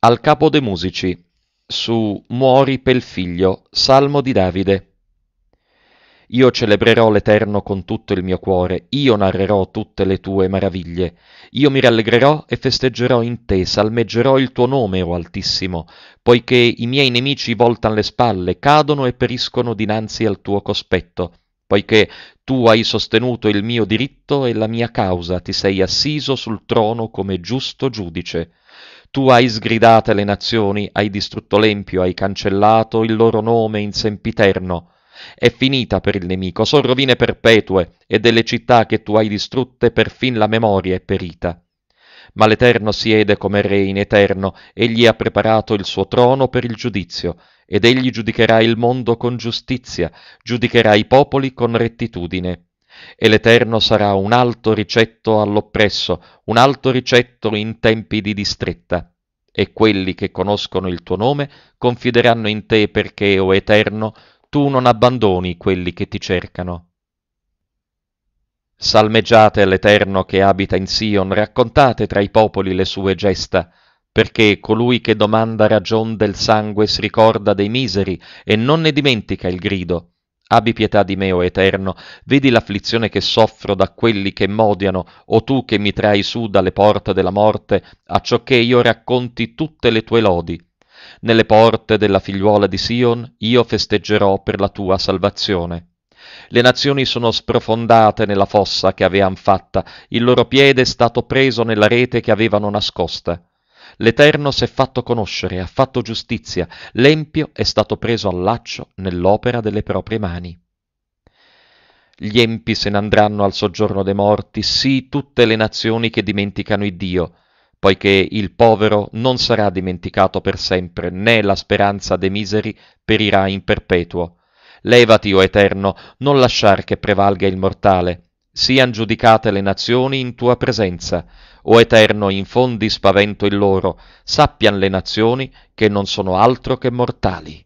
Al capo de' musici, su Muori pel figlio, Salmo di Davide. Io celebrerò l'Eterno con tutto il mio cuore, io narrerò tutte le tue maraviglie, io mi rallegrerò e festeggerò in te, salmeggerò il tuo nome, o Altissimo, poiché i miei nemici voltan le spalle, cadono e periscono dinanzi al tuo cospetto, poiché tu hai sostenuto il mio diritto e la mia causa, ti sei assiso sul trono come giusto giudice. Tu hai sgridate le nazioni, hai distrutto l'Empio, hai cancellato il loro nome in sempiterno. È finita per il nemico, son rovine perpetue, e delle città che tu hai distrutte perfin la memoria è perita. Ma l'Eterno siede come Re in eterno, egli ha preparato il suo trono per il giudizio, ed egli giudicherà il mondo con giustizia, giudicherà i popoli con rettitudine e l'Eterno sarà un alto ricetto all'oppresso, un alto ricetto in tempi di distretta. E quelli che conoscono il tuo nome confideranno in te perché, o oh Eterno, tu non abbandoni quelli che ti cercano. Salmeggiate all'Eterno che abita in Sion, raccontate tra i popoli le sue gesta, perché colui che domanda ragion del sangue si ricorda dei miseri e non ne dimentica il grido. Abbi pietà di me, o Eterno, vedi l'afflizione che soffro da quelli che m'odiano, o tu che mi trai su dalle porte della morte, acciò che io racconti tutte le tue lodi. Nelle porte della figliuola di Sion io festeggerò per la tua salvazione. Le nazioni sono sprofondate nella fossa che avean fatta, il loro piede è stato preso nella rete che avevano nascosta. L'Eterno s'è fatto conoscere, ha fatto giustizia, l'Empio è stato preso al laccio nell'opera delle proprie mani. Gli empi se n'andranno al soggiorno dei morti, sì tutte le nazioni che dimenticano il Dio, poiché il povero non sarà dimenticato per sempre, né la speranza dei miseri perirà in perpetuo. Levati, o Eterno, non lasciar che prevalga il mortale, sian giudicate le nazioni in tua presenza. O Eterno, infondi spavento in loro, sappian le nazioni che non sono altro che mortali.